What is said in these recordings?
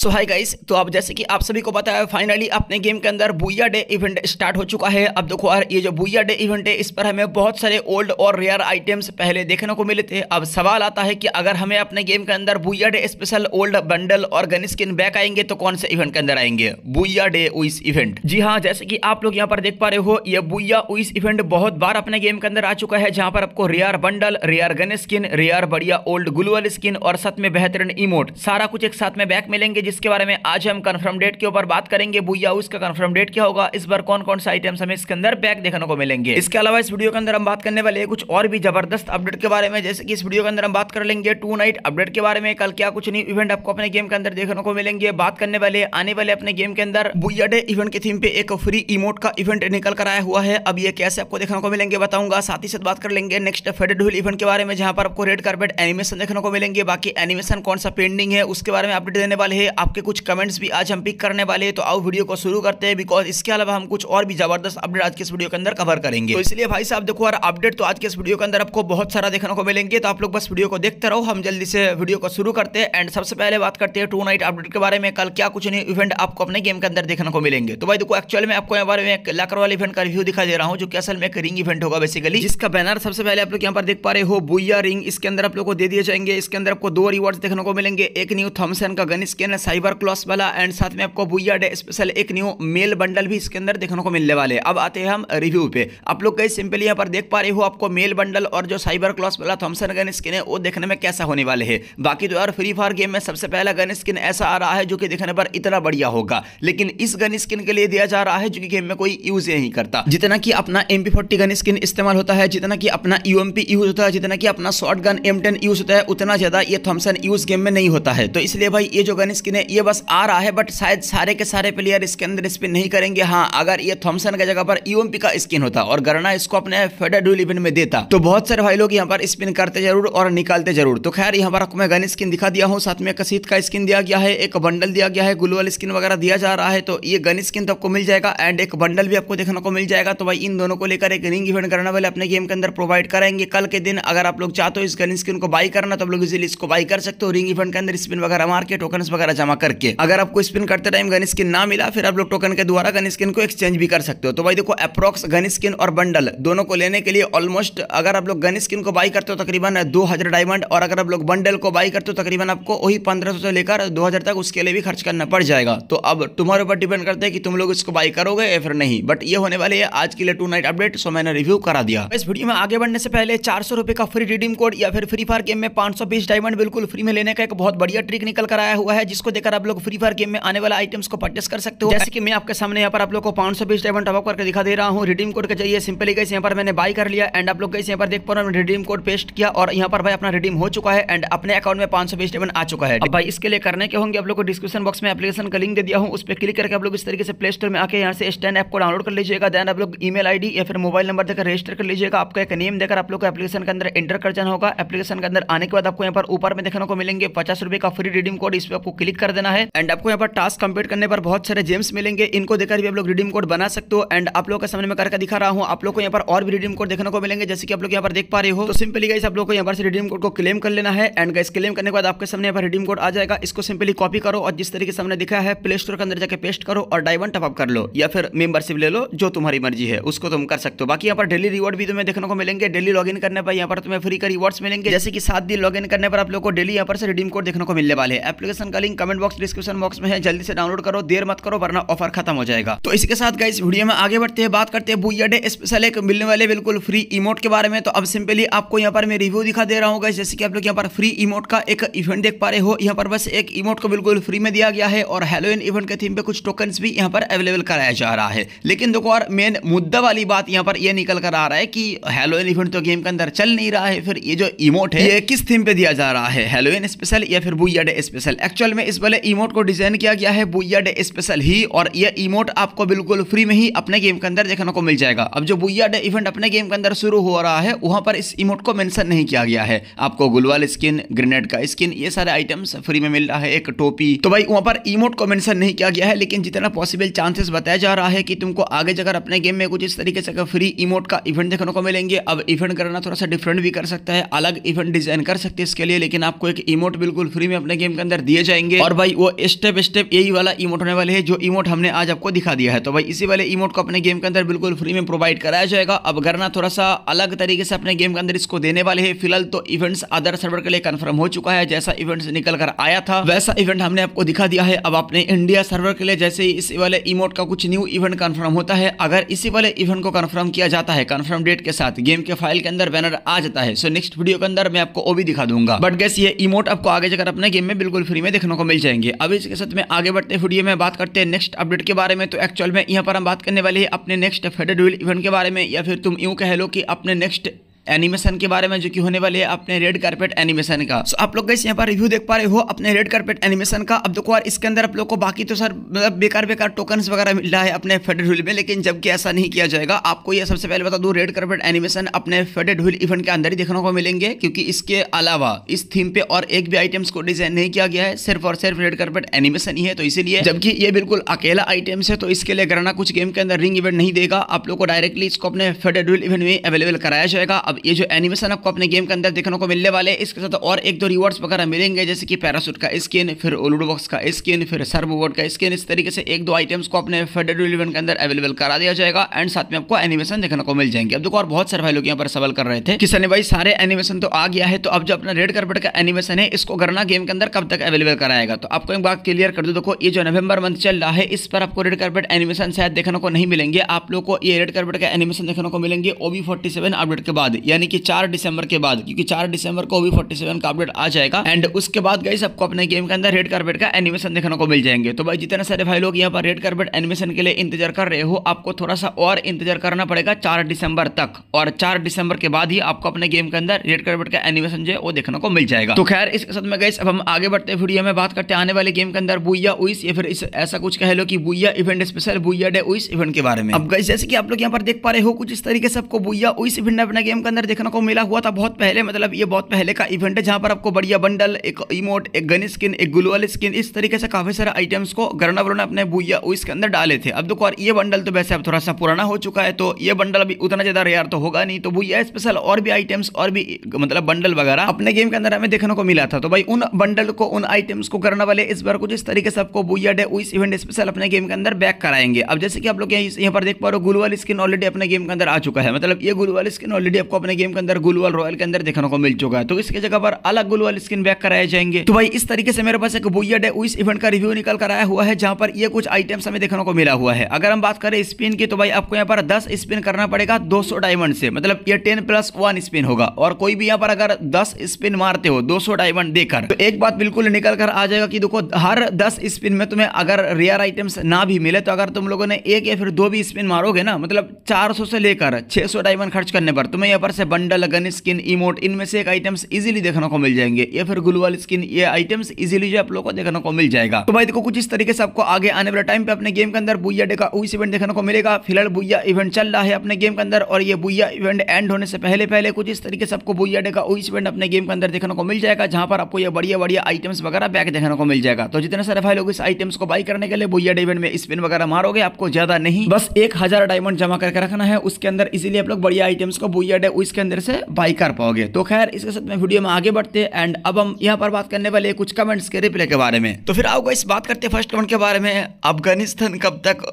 सो hi guys तो आप जैसे कि आप सभी को पता है फाइनली अपने गेम के अंदर बुया डे इवेंट स्टार्ट हो चुका है अब देखो यार ये जो बुया डे इवेंट है इस पर हमें बहुत सारे ओल्ड और रेयर आइटम्स पहले देखने को मिले थे अब सवाल आता है कि अगर हमें अपने गेम के अंदर booyah day special old bundle और गन स्किन बैक आएंगे तो कौन से इवेंट के अंदर आएंगे बुया डे उइस इवेंट जी हाँ जैसे कि आप लोग यहाँ पर देख पा रहे हो ये बुया उइस इवेंट बहुत बार अपने गेम के अंदर आ चुका है जहाँ पर आपको rare bundle rare gun skin rare बढ़िया ओल्ड ग्लूअल स्किन और साथ में बेहतरीन इमोट सारा कुछ एक साथ में बैक मिलेंगे जिसके बारे में आज हम कन्फर्म डेट के ऊपर बात करेंगे भूया उसका कन्फर्म डेट क्या होगा इस बार कौन कौन सा आइटम्स हमें इसके अंदर पैक देखने को मिलेंगे इसके अलावा इस वीडियो के अंदर हम बात करने वाले कुछ और भी जबरदस्त अपडेट के बारे में जैसे कि इस वीडियो के अंदर हम बात कर लेंगे टू नाइट अपडेट के बारे में कल क्या कुछ न्यू इवेंट आपको अपने गेम के अंदर देखने को मिलेंगे बात करने वाले आने वाले अपने गेम के अंदर भूया डे इवेंट के थीम पे एक फ्री इमोट का इवेंट निकल कर आया हुआ है अब ये कैसे आपको देखने को मिलेंगे बताऊंगा साथ ही साथ बात कर लेंगे नेक्स्ट फेडेड इवेंट के बारे में जहां पर आपको रेड कार्पेट एनिमेशन देखने को मिलेंगे बाकी एनिमेशन कौन सा पेंडिंग है उसके बारे में अपडेट देने वाले हैं आपके कुछ कमेंट्स भी आज हम पिक करने वाले हैं तो आओ वीडियो को शुरू करते हैं बिकॉज इसके अलावा हम कुछ और भी जबरदस्त अपडेट आज के इस वीडियो के अंदर कवर करेंगे तो इसलिए भाई साहब देखो यार अपडेट तो आज के इस वीडियो के अंदर आपको बहुत सारा देखने को मिलेंगे तो आप लोग बस वीडियो को देखते रहो हम जल्दी से वीडियो को शुरू करते हैं एंड सबसे पहले बात करते हैं टू नाइट अपडेट के बारे में कल क्या कुछ नहीं इवेंट आपको अपने गेम के अंदर देखने को मिलेंगे तो भाई देखो एक्चुअल में आपको यहाँ बारे में एक लाकर वाले इवेंट का रिव्यू दिखा दे रहा हूँ जो कि असल में एक रिंग इवेंट होगा बेसिकली जिसका बैनर सबसे पहले आप लोग यहाँ पर देख पा रहे हो बुया रिंग इसके अंदर आप लोग को दे दिए जाएंगे इसके अंदर आपको दो रिवॉर्ड देखने को मिलेंगे एक न्यू थम्सन का गन स्कैन है साइबर क्लॉस वाला एंड साथ में आपको भूया डे स्पेशल एक न्यू मेल बंडल भी इसके अंदर देखने को मिलने वाले अब आते हैं हम रिव्यू पे आप लोग कई सिंपली यहाँ पर देख पा रहे हो आपको मेल बंडल और जो साइबर क्लॉस वाला थॉमसन गन स्किन है वो देखने में कैसा होने वाले है बाकी तो यार फ्री फायर गेम में सबसे पहला गन स्किन ऐसा आ रहा है जो कि देखने पर इतना बढ़िया होगा लेकिन इस गन स्किन के लिए दिया जा रहा है जो कि गेम में कोई यूज नहीं करता जितना की अपना एम गन स्किन इस्तेमाल होता है जितना की अपना यू e यूज होता है जितना की अपना शॉर्ट गन एम यूज होता है उतना ज्यादा ये थॉमसन यूज गेम में नहीं होता है तो इसलिए भाई ये जो गन स्किन में ये बस आ रहा है बट शायद सारे के सारे प्लेयर इसके अंदर स्पिन नहीं करेंगे हाँ अगर ये थॉमसन के जगह पर ईओमपी e का स्किन होता और गरना इसको अपने फेडर डुल इवेंट में देता तो बहुत सारे भाई लोग यहाँ पर स्पिन करते जरूर और निकालते जरूर तो खैर यहाँ पर मैं गन स्किन दिखा दिया हूँ साथ में कसीद का स्किन दिया गया है एक बंडल दिया गया है ग्लूअल स्किन वगैरह दिया जा रहा है तो ये गन स्किन तो आपको मिल जाएगा एंड एक बंडल भी आपको देखने को मिल जाएगा तो भाई इन दोनों को लेकर एक रिंग इवेंट करने वाले अपने गेम के अंदर प्रोवाइड कराएंगे कल के दिन अगर आप लोग चाहते हो इस गन स्किन को बाई करना तो आप लोग इजिली इसको बाई कर सकते हो रिंग इवेंट के अंदर स्पिन वगैरह मार के टोकन वगैरह जमा जमा करके अगर आपको स्पिन करते टाइम गन स्किन ना मिला फिर आप लोग टोकन के द्वारा गन स्किन को एक्सचेंज भी कर सकते हो तो भाई देखो अप्रोक्स गन स्किन और बंडल दोनों को लेने के लिए ऑलमोस्ट अगर आप लोग गन स्किन को बाई करते हो तकरीबन दो डायमंड और अगर आप लोग बंडल को बाई करते हो तकरीबन आपको वही पंद्रह से लेकर दो तक उसके लिए भी खर्च करना पड़ जाएगा तो अब तुम्हारे ऊपर डिपेंड करते हैं कि तुम लोग इसको बाई करोगे या फिर नहीं बट ये होने वाले आज के लिए टू नाइट अपडेट सो मैंने रिव्यू करा दिया इस वीडियो में आगे बढ़ने से पहले चार सौ रुपए का फ्री रिडीम कोड या फिर फ्री फायर गेम में पांच सौ बीस डायमंड बिल्कुल फ्री में लेने का एक बहुत बढ़िया ट्रिक निकल कर आया हुआ है जिसको देकर आप लोग फ्री फायर गेम में आने वाले आइटम्स को परचेस कर सकते हो जैसे कि मैं आपके सामने यहाँ पर आप लोग को पांच सौ बीस डायमंड टॉप करके दिखा दे रहा हूँ रिडीम कोड के जरिए सिंपली गई यहाँ पर मैंने बाय कर लिया एंड आप लोग गई यहाँ पर देख पा रहा हूँ रिडीम कोड पेस्ट किया और यहाँ पर भाई अपना रिडीम हो चुका है एंड अपने अकाउंट में पांच सौ डायमंड आ चुका है भाई इसके लिए करने के होंगे आप लोग को डिस्क्रिप्शन बॉक्स में अपलीकेशन का लिंक दे दिया हूँ उस पर क्लिक करके आप लोग इस तरीके से प्ले स्टोर में आके यहाँ से स्टैंड ऐप को डाउनलोड कर लीजिएगा देन आप लोग ई मेल या फिर मोबाइल नंबर देकर रजिस्टर कर लीजिएगा आपका एक नेम देकर आप लोग एप्लीकेशन के अंदर एंटर कर जाना होगा एप्लीकेशन के अंदर आने के बाद आपको यहाँ पर ऊपर में देखने को मिलेंगे पचास रुपये का फ्री रिडीम कोड इस पर आपको क्लिक कर कर देना है एंड आपको यहाँ पर टास्क कंप्लीट करने पर बहुत सारे जेम्स मिलेंगे इनको देखकर भी आप लोग रिडीम कोड बना सकते हो एंड आप लोग का सामने में करके दिखा रहा हूँ आप लोग को यहाँ पर और भी रिडीम कोड देखने को मिलेंगे जैसे कि आप लोग यहाँ पर देख पा रहे हो तो सिंपली गाइस आप लोग को यहाँ पर रिडीम कोड को क्लेम कर लेना है एंड गाइस क्लेम करने के बाद आपके सामने यहाँ पर रिडीम कोड आ जाएगा इसको सिंपली कॉपी करो और जिस तरीके से हमने दिखा है प्ले स्टोर के अंदर जाकर पेस्ट करो और डायमंड टॉपअप कर लो या फिर मेंबरशिप ले लो जो तुम्हारी मर्जी है उसको तुम कर सकते हो बाकी यहाँ पर डेली रिवॉर्ड भी तुम्हें देखने को मिलेंगे डेली लॉगिन करने पर यहाँ पर तुम्हें फ्री का रिवॉर्ड्स मिलेंगे जैसे कि सात दिन लॉगिन करने पर आप लोग को डेली यहाँ पर से रिडीम कोड देखने को मिलने वाले एप्लीकेशन का link comment box description box में है जल्दी से डाउनलोड करो देर मत करो वरना ऑफर खत्म हो जाएगा तो इसके साथ गाइस वीडियो में आगे बढ़ते हैं बात करते हैं भूया डे स्पेशल एक मिलने वाले बिल्कुल फ्री इमोट के बारे में तो अब सिंपली आपको यहाँ पर मैं रिव्यू दिखा दे रहा हूँ गाइस जैसे कि आप लोग यहाँ पर फ्री इमोट का एक इवेंट देख पा रहे हो यहाँ पर बस एक इमोट को बिल्कुल फ्री में दिया गया है और हेलोइन इवेंट के थीम पे कुछ टोकन भी यहाँ पर अवेलेबल कराया जा रहा है लेकिन देखो और मेन मुद्दा वाली बात यहाँ पर यह निकल कर आ रहा है कि हेलोइन इवेंट तो गेम के अंदर चल नहीं रहा है फिर ये जो इमोट है ये किस थीम पे दिया जा रहा है हेलोइन स्पेशल या फिर भूया डे स्पेशल एक्चुअल में इस सबसे पहले इमोट को डिजाइन किया गया है बुइया डे स्पेशल ही और यह इमोट आपको बिल्कुल फ्री में ही अपने गेम के अंदर देखने को मिल जाएगा अब जो बुइया डे इवेंट अपने गेम के अंदर शुरू हो रहा है वहां पर इस इमोट को मेंशन नहीं किया गया है आपको गुलवाल स्किन ग्रेनेड का स्किन ये सारे आइटम्स फ्री में मिल रहा है एक टोपी तो भाई वहां पर इमोट को मेंशन नहीं किया गया है लेकिन जितना पॉसिबल चांसेस बताया जा रहा है कि तुमको आगे जाकर अपने गेम में कुछ इस तरीके से फ्री इमोट का इवेंट देखने को मिलेंगे अब इवेंट करना थोड़ा सा डिफरेंट भी कर सकता है अलग इवेंट डिजाइन कर सकते हैं इसके लिए लेकिन आपको एक इमोट बिल्कुल फ्री में अपने गेम के अंदर दिए जाएंगे और और भाई वो स्टेप स्टेप यही वाला इमोट होने वाले है जो इमोट हमने आज आपको दिखा दिया है तो भाई इसी वाले इमोट को अपने गेम के अंदर बिल्कुल फ्री में प्रोवाइड कराया जाएगा अब करना थोड़ा सा अलग तरीके से अपने गेम के अंदर इसको देने वाले है फिलहाल तो इवेंट्स अदर सर्वर के लिए कन्फर्म हो चुका है जैसा इवेंट निकल कर आया था वैसा इवेंट हमने आपको दिखा दिया है अब अपने इंडिया सर्वर के लिए जैसे ही इसी वाले इमोट का कुछ न्यू इवेंट कन्फर्म होता है अगर इसी वाले इवेंट को कन्फर्म किया जाता है कन्फर्म डेट के साथ गेम के फाइल के अंदर बैनर आ जाता है सो नेक्स्ट वीडियो के अंदर मैं आपको वो भी दिखा दूंगा बट गैस ये इमोट आपको आगे जाकर अपने गेम में बिल्कुल फ्री में देखने को मिल जाएंगे अब इसके साथ में आगे बढ़ते हुए में बात करते हैं नेक्स्ट अपडेट के बारे में तो एक्चुअल में यहाँ पर हम बात करने वाले हैं अपने नेक्स्ट फेडरल इवेंट के बारे में या फिर तुम यूँ कह लो कि अपने नेक्स्ट एनिमेशन के बारे में जो कि होने वाले है अपने रेड कार्पेट एनिमेशन का सो आप लोग कैसे यहाँ पर रिव्यू देख पा रहे हो अपने रेड कार्पेट एनिमेशन का अब देखो यार इसके अंदर आप लोग को बाकी तो सर मतलब बेकार बेकार टोकन वगैरह मिल रहा है अपने फेडेड हुल में लेकिन जबकि ऐसा नहीं किया जाएगा आपको यह सबसे पहले बता दू रेड कार्पेट एनिमेशन अपने फेडेड हुल इवेंट के अंदर ही देखने को मिलेंगे क्योंकि इसके अलावा इस थीम पे और एक भी आइटम्स को डिजाइन नहीं किया गया है सिर्फ और सिर्फ रेड कार्पेट एनिमेशन ही है तो इसीलिए जबकि ये बिल्कुल अकेला आइटम्स है तो इसके लिए गराना कुछ गेम के अंदर रिंग इवेंट नहीं देगा आप लोग को डायरेक्टली इसको अपने फेडरल इवेंट में अवेलेबल कराया जाएगा अब ये जो एनिमेशन आपको अपने गेम के अंदर देखने को मिलने वाले इसके साथ और एक दो रिवॉर्ड्स वगैरह मिलेंगे जैसे कि पैरासूट का स्किन फिर ओलूड बॉक्स का स्किन फिर सर्व वोड का स्किन इस तरीके से एक दो आइटम्स को अपने फेडरल इलेवन के अंदर अवेलेबल करा दिया जाएगा एंड साथ में आपको एनिमेशन देखने को मिल जाएंगे अब देखो और बहुत सारे लोग यहाँ पर सवाल कर रहे थे कि सनी भाई सारे एनिमेशन तो आ गया है तो अब जो अपना रेड कार्पेट का एनिमेशन है इसको करना गेम के अंदर कब तक अवेलेबल कराएगा तो आपको एक बात क्लियर कर दो देखो ये जो नवंबर मंथ चल रहा है इस पर आपको रेड कार्पेट एनिमेशन शायद देखने को नहीं मिलेंगे आप लोग को ये रेड कार्पेट का एनिमेशन देखने को मिलेंगे ओबी फोर्टी अपडेट के बाद यानी कि चार दिसंबर के बाद क्योंकि चार दिसंबर को भी फोर्टी सेवन का अपडेट आ जाएगा एंड उसके बाद गई सबको अपने गेम के अंदर रेड कार्पेट का एनिमेशन देखने को मिल जाएंगे तो भाई जितने सारे भाई लोग यहाँ पर रेड कार्पेट एनिमेशन के लिए इंतजार कर रहे हो आपको थोड़ा सा और इंतजार करना पड़ेगा चार दिसंबर तक और चार दिसंबर के बाद ही आपको अपने गेम के अंदर रेड कार्पेट का एनिमेशन जो है वो देखने को मिल जाएगा तो खैर इसके साथ में गई अब हम आगे बढ़ते वीडियो में बात करते हैं आने वाले गेम के अंदर बुया उइस या फिर ऐसा कुछ कह लो कि booyah event special booyah day उइस इवेंट के बारे में अब गई जैसे कि आप लोग यहाँ पर देख पा रहे हो कुछ इस तरीके से आपको बुया उइस इवेंट अपने गेम का अंदर देखने को मिला हुआ था बहुत पहले मतलब ये बहुत पहले का इवेंट है जहाँ पर आपको बढ़िया बंडल एक इमोट एक गन स्किन एक ग्लू वाली स्किन इस तरीके से काफ़ी सारे आइटम्स को गरना वरना अपने भूया इसके अंदर डाले थे अब देखो और ये बंडल तो वैसे अब थोड़ा सा पुराना हो चुका है तो ये बंडल अभी उतना ज़्यादा रेयर तो होगा नहीं तो भूया स्पेशल और भी आइटम्स और भी मतलब बंडल वगैरह अपने गेम के अंदर हमें देखने को मिला था तो भाई उन बंडल को उन आइटम्स को करने वाले इस बार कुछ इस तरीके से आपको भूया डे उस इवेंट स्पेशल अपने गेम के अंदर बैक कराएंगे अब जैसे कि आप लोग यहाँ पर देख पा रहे हो ग्लू वाली स्किन ऑलरेडी अपने गेम के अंदर आ चुका है मतलब ये ग्लू वाली स्किन ऑलरेडी आपको अपने गेम के अंदर गुलवाल रॉयल के अंदर देखने को मिल चुका है तो इसके जगह पर अलग गुलवाल स्किन बैक कराए जाएंगे तो भाई इस तरीके से मेरे पास एक बुयड है उस इवेंट का रिव्यू निकल कर आया हुआ है जहां पर ये कुछ आइटम्स हमें देखने को मिला हुआ है अगर हम बात करें स्पिन की तो भाई आपको यहाँ पर दस स्पिन करना पड़ेगा दो डायमंड से मतलब ये टेन प्लस वन स्पिन होगा और कोई भी यहाँ पर अगर दस स्पिन मारते हो दो डायमंड देकर तो एक बात बिल्कुल निकल कर आ जाएगा की देखो हर दस स्पिन में तुम्हें अगर रेयर आइटम्स ना भी मिले तो अगर तुम लोगों ने एक या फिर दो भी स्पिन मारोगे ना मतलब चार से लेकर छह डायमंड खर्च करने पर तुम्हें यहाँ पर से बंडल गन स्किन इमोट इनमें से एक आइटम्स इजीली देखने को मिल जाएंगे या फिर गुल वाली स्किन ये आइटम्स इजीली जो आप लोगों को देखने को मिल जाएगा तो भाई देखो कुछ इस तरीके से आपको आगे आने वाले टाइम पे अपने गेम के अंदर बुया डे का उस इवेंट देखने को मिलेगा फिलहाल बुया इवेंट चल रहा है अपने गेम के अंदर और ये बुया इवेंट एंड होने से पहले पहले कुछ इस तरीके से आपको बुया डे का उस इवेंट अपने गेम के अंदर देखने को मिल जाएगा जहां पर आपको ये बढ़िया बढ़िया आइटम्स वगैरह बैक देखने को मिल जाएगा तो जितने सारे भाई लोग इस आइटम्स को बाई करने के लिए बुया डे इवेंट में स्पिन वगैरह मारोगे आपको ज्यादा नहीं बस एक हजार डायमंड जमा करके रखना है उसके अंदर इजिली आप लोग बढ़िया आइटम्स को बुया डे इसके अंदर से बाई कर पाओगे तो खैर इसके साथ में वीडियो में आगे बढ़ते हैं एंड अब हम यहाँ पर बात करने वाले कुछ कमेंट्स के रिप्ले के बारे में तो फिर आओ इस बात करते हैं फर्स्ट कमेंट के बारे में अफगानिस्तान कब तक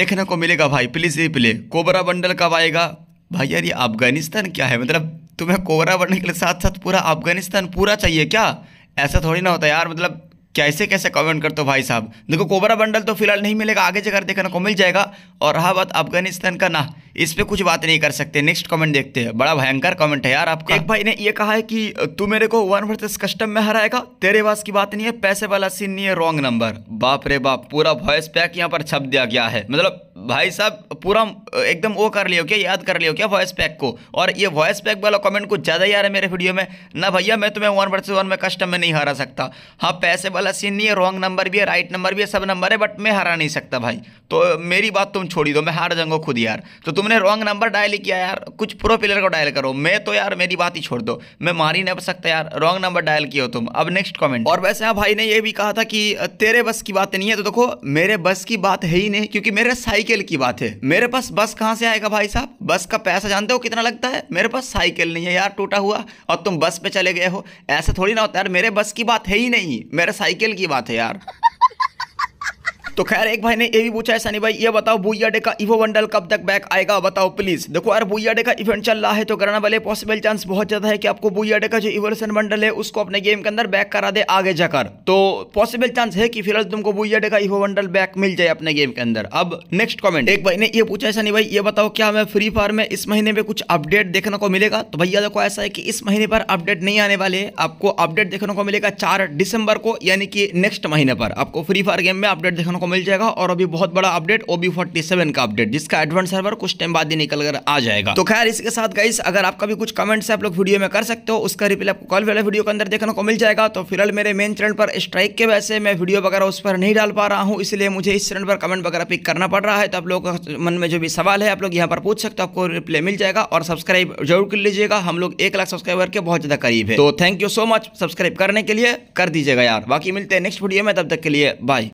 देखने को मिलेगा भाई प्लीज रिप्ले कोबरा बंडल कब आएगा भाई यार ये अफगानिस्तान क्या है मतलब तुम्हें कोबरा बंडल के साथ साथ पूरा अफगानिस्तान पूरा चाहिए क्या ऐसा थोड़ी ना होता यार मतलब कैसे कैसे कमेंट करते हो भाई साहब देखो कोबरा बंडल तो फिलहाल नहीं मिलेगा आगे जाकर देखने को मिल जाएगा और रहा बात अफगानिस्तान का ना इस पर कुछ बात नहीं कर सकते नेक्स्ट कमेंट देखते हैं बड़ा भयंकर कमेंट है यार आपका एक भाई ने ये कहा है कि तू मेरे को वन वर्सेस कस्टम में हराएगा तेरे पास की बात नहीं है पैसे वाला सीन नहीं है रॉन्ग नंबर बाप रे बाप पूरा वॉइस पैक यहाँ पर छप दिया गया है मतलब भाई साहब पूरा एकदम वो कर लियो क्या याद कर लियो क्या वॉइस पैक को और ये वॉइस पैक वाला कमेंट कुछ ज़्यादा ही आ रहा है मेरे वीडियो में ना भैया मैं तुम्हें वन वर्सेज वन में कस्टम में नहीं हरा सकता हाँ पैसे वाला सीन नहीं है रॉन्ग नंबर भी है राइट नंबर भी है सब नंबर है बट मैं हरा नहीं सकता भाई तो मेरी बात तुम छोड़ी दो मैं हार जाऊँगा खुद यार तो तुमने रॉन्ग नंबर डायल किया यार कुछ प्रो प्लेयर को डायल करो मैं तो यार मेरी बात ही छोड़ दो मैं मार ही नहीं सकता यार रॉन्ग नंबर डायल किया तुम अब नेक्स्ट कॉमेंट और वैसे हाँ भाई ने ये भी कहा था कि तेरे बस की बात नहीं है तो देखो मेरे बस की बात है ही नहीं क्योंकि मेरे साइकिल साइकिल की बात है मेरे पास बस कहाँ से आएगा भाई साहब बस का पैसा जानते हो कितना लगता है मेरे पास साइकिल नहीं है यार टूटा हुआ और तुम बस पे चले गए हो ऐसा थोड़ी ना होता यार मेरे बस की बात है ही नहीं मेरे साइकिल की बात है यार तो खैर एक भाई ने ये भी पूछा है सनी भाई ये बताओ डे का इवो बंडल कब तक बैक आएगा बताओ प्लीज देखो यार डे का इवेंट चल रहा है तो कराना वाले पॉसिबल चांस बहुत ज्यादा है कि आपको डे का जो इवोल्यूशन बंडल है उसको अपने गेम के अंदर बैक करा दे आगे जाकर तो पॉसिबल चांस है कि फिलहाल तुमको डे का इवो बंडल बैक मिल जाए अपने गेम के अंदर अब नेक्स्ट कॉमेंट एक भाई ने यह पूछा है सनी भाई ये बताओ क्या हमें फ्री फायर में इस महीने में कुछ अपडेट देखने को मिलेगा तो भैया देखो ऐसा है कि इस महीने पर अपडेट नहीं आने वाले आपको अपडेट देखने को मिलेगा चार दिसंबर को यानी कि नेक्स्ट महीने पर आपको फ्री फायर गेम में अपडेट देखने को को मिल जाएगा और अभी बहुत बड़ा अपडेट ओबी फोर्टी सेवन का अपडेट जिसका एडवांस सर्वर कुछ टाइम बाद ही निकल कर आ जाएगा तो खैर इसके साथ गाइस अगर आपका भी कुछ कमेंट्स आप लोग वीडियो में कर सकते हो उसका रिप्लाई आपको कल वाले वीडियो के अंदर देखने को मिल जाएगा तो फिलहाल मेरे मेन चैनल पर स्ट्राइक के वजह से मैं वीडियो वगैरह उस पर नहीं डाल पा रहा हूँ इसलिए मुझे इस चैनल पर कमेंट वगैरह पिक करना पड़ रहा है तो आप लोग मन में जो भी सवाल है आप लोग यहाँ पर पूछ सकते हो आपको रिप्लाई मिल जाएगा और सब्सक्राइब जरूर कर लीजिएगा हम लोग एक लाख सब्सक्राइबर के बहुत ज़्यादा करीब है तो thank you so much subscribe करने के लिए कर दीजिएगा यार बाकी मिलते हैं नेक्स्ट वीडियो में तब तक के लिए बाय